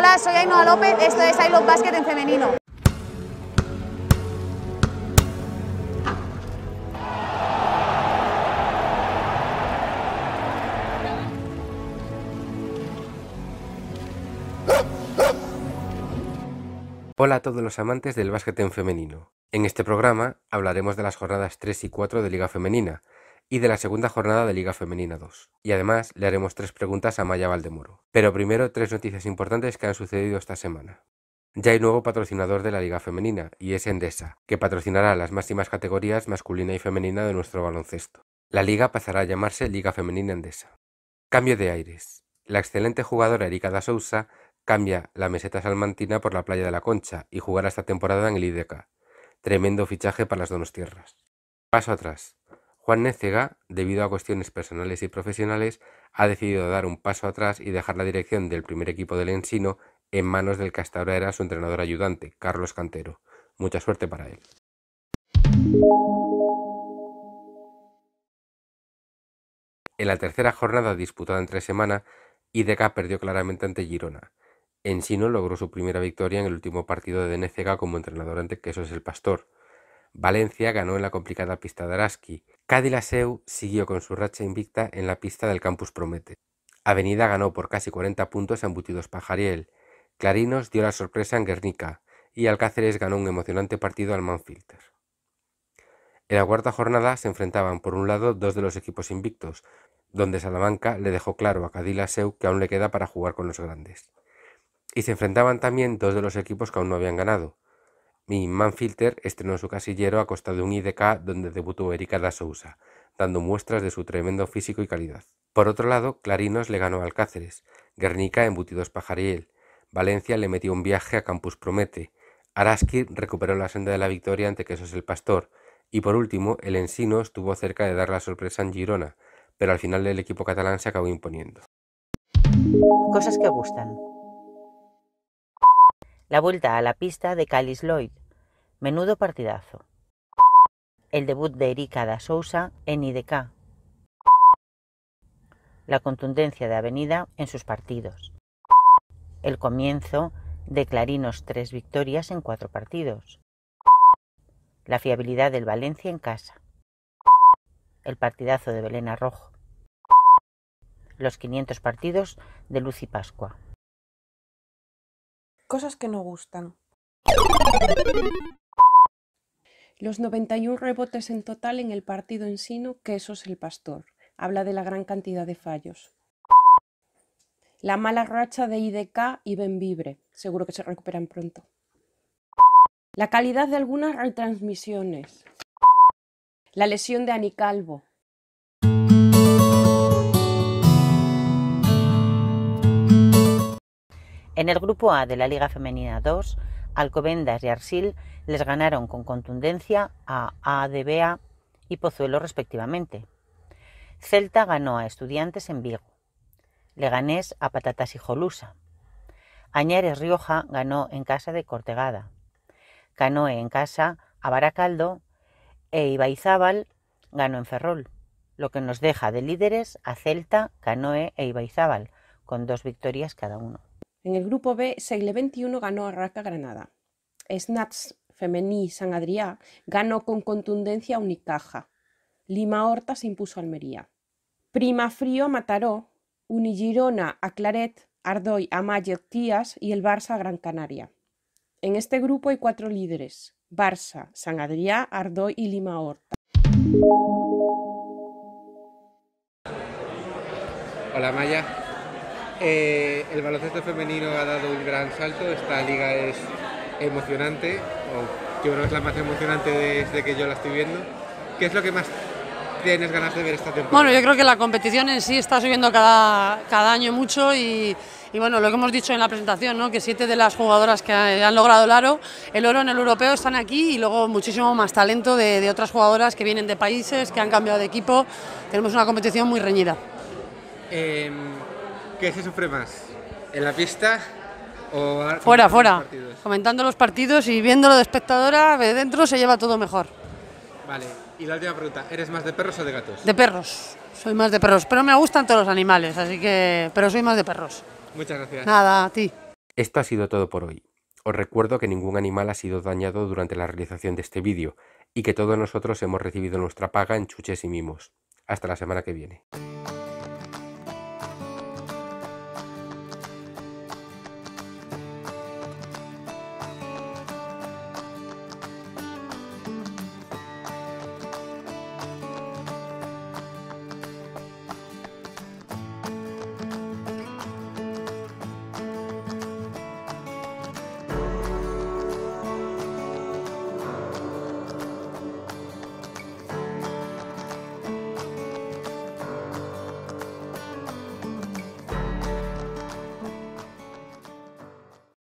Hola, soy Ainhoa López, esto es I Love Basket en femenino. Hola a todos los amantes del básquet en femenino. En este programa hablaremos de las jornadas 3 y 4 de Liga Femenina, y de la segunda jornada de Liga Femenina 2. Y además le haremos tres preguntas a Maya Valdemoro. Pero primero tres noticias importantes que han sucedido esta semana. Ya hay nuevo patrocinador de la Liga Femenina, y es Endesa, que patrocinará las máximas categorías masculina y femenina de nuestro baloncesto. La liga pasará a llamarse Liga Femenina Endesa. Cambio de aires. La excelente jugadora Erika da Sousa cambia la meseta salmantina por la playa de la Concha y jugará esta temporada en el IDK. Tremendo fichaje para las donos tierras. Paso atrás. Juan Nécega, debido a cuestiones personales y profesionales, ha decidido dar un paso atrás y dejar la dirección del primer equipo del Ensino en manos del que hasta ahora era su entrenador ayudante, Carlos Cantero. Mucha suerte para él. En la tercera jornada disputada entre semana, IDK perdió claramente ante Girona. Ensino logró su primera victoria en el último partido de Nécega como entrenador ante es el Pastor. Valencia ganó en la complicada pista de Araski. Seu siguió con su racha invicta en la pista del Campus Promete. Avenida ganó por casi 40 puntos a Embutidos Pajariel. Clarinos dio la sorpresa en Guernica y Alcáceres ganó un emocionante partido al Manfilter. En la cuarta jornada se enfrentaban por un lado dos de los equipos invictos, donde Salamanca le dejó claro a Cadillaceu que aún le queda para jugar con los grandes. Y se enfrentaban también dos de los equipos que aún no habían ganado, y Manfilter estrenó su casillero a costa de un IDK donde debutó Erika da Sousa, dando muestras de su tremendo físico y calidad. Por otro lado, Clarinos le ganó a Cáceres, Guernica embutidos Pajariel, Valencia le metió un viaje a Campus Promete, Araski recuperó la senda de la victoria ante es el Pastor, y por último, el Ensino estuvo cerca de dar la sorpresa en Girona, pero al final el equipo catalán se acabó imponiendo. Cosas que gustan la vuelta a la pista de Cáliz Lloyd. Menudo partidazo. El debut de Erika da Sousa en IDK. La contundencia de Avenida en sus partidos. El comienzo de Clarinos tres victorias en cuatro partidos. La fiabilidad del Valencia en casa. El partidazo de Belén Rojo. Los 500 partidos de Lucy Pascua. Cosas que no gustan. Los 91 rebotes en total en el partido en sino, es el Pastor. Habla de la gran cantidad de fallos. La mala racha de IDK y Benvibre. Seguro que se recuperan pronto. La calidad de algunas retransmisiones. La lesión de Ani Calvo. En el grupo A de la Liga Femenina 2, Alcobendas y Arsil les ganaron con contundencia a ADBA y Pozuelo respectivamente. Celta ganó a Estudiantes en Vigo, Leganés a Patatas y Jolusa, Añares Rioja ganó en casa de Cortegada, Canoe en casa a Baracaldo e Ibaizábal ganó en Ferrol, lo que nos deja de líderes a Celta, Canoe e Ibaizábal, con dos victorias cada uno. En el grupo B, Segle 21 ganó a Raca Granada. Snats Femení San Adrià ganó con contundencia a Unicaja. Lima Horta se impuso a Almería. Prima Frío a Mataró, Unigirona a Claret, Ardoy a Mayotías Tías y el Barça a Gran Canaria. En este grupo hay cuatro líderes: Barça, San Adrià, Ardoy y Lima Horta. Hola Maya. Eh, el baloncesto femenino ha dado un gran salto, esta liga es emocionante, o yo creo que es la más emocionante desde que yo la estoy viendo. ¿Qué es lo que más tienes ganas de ver esta temporada? Bueno, yo creo que la competición en sí está subiendo cada, cada año mucho y, bueno, lo que hemos dicho en la presentación, ¿no? que siete de las jugadoras que han logrado el aro, el oro en el europeo están aquí y luego muchísimo más talento de, otras jugadoras que vienen de países, que han cambiado de equipo. Tenemos una competición muy reñida. Em, ¿Qué se sufre más? ¿En la pista o fuera, fuera? comentando los partidos y viéndolo de espectadora, de dentro se lleva todo mejor. Vale, y la última pregunta, ¿eres más de perros o de gatos? De perros, soy más de perros, pero me gustan todos los animales, así que, pero soy más de perros. Muchas gracias. Nada, a ti. Esto ha sido todo por hoy. Os recuerdo que ningún animal ha sido dañado durante la realización de este vídeo y que todos nosotros hemos recibido nuestra paga en chuches y mimos. Hasta la semana que viene.